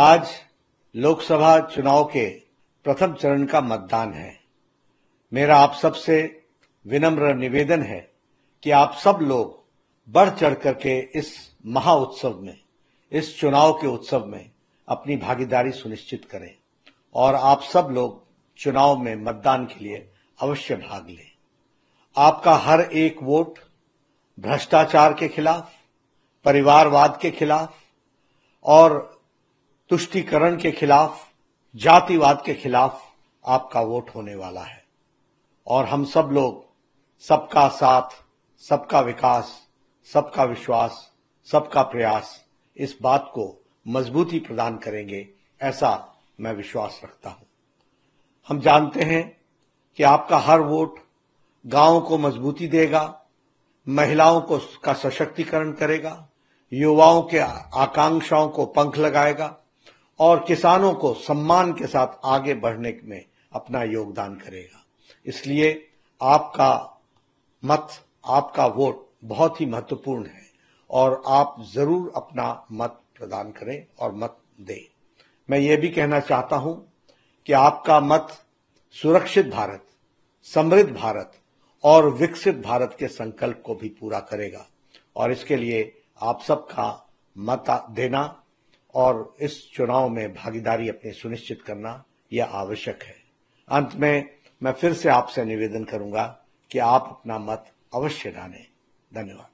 आज लोकसभा चुनाव के प्रथम चरण का मतदान है मेरा आप सबसे विनम्र निवेदन है कि आप सब लोग बढ़ चढ़ करके इस महा उत्सव में इस चुनाव के उत्सव में अपनी भागीदारी सुनिश्चित करें और आप सब लोग चुनाव में मतदान के लिए अवश्य भाग लें आपका हर एक वोट भ्रष्टाचार के खिलाफ परिवारवाद के खिलाफ और तुष्टिकरण के खिलाफ जातिवाद के खिलाफ आपका वोट होने वाला है और हम सब लोग सबका साथ सबका विकास सबका विश्वास सबका प्रयास इस बात को मजबूती प्रदान करेंगे ऐसा मैं विश्वास रखता हूं हम जानते हैं कि आपका हर वोट गांव को मजबूती देगा महिलाओं को का सशक्तिकरण करेगा युवाओं के आकांक्षाओं को पंख लगाएगा और किसानों को सम्मान के साथ आगे बढ़ने में अपना योगदान करेगा इसलिए आपका मत आपका वोट बहुत ही महत्वपूर्ण है और आप जरूर अपना मत प्रदान करें और मत दें मैं ये भी कहना चाहता हूं कि आपका मत सुरक्षित भारत समृद्ध भारत और विकसित भारत के संकल्प को भी पूरा करेगा और इसके लिए आप सबका मत देना और इस चुनाव में भागीदारी अपनी सुनिश्चित करना यह आवश्यक है अंत में मैं फिर से आपसे निवेदन करूंगा कि आप अपना मत अवश्य डालें धन्यवाद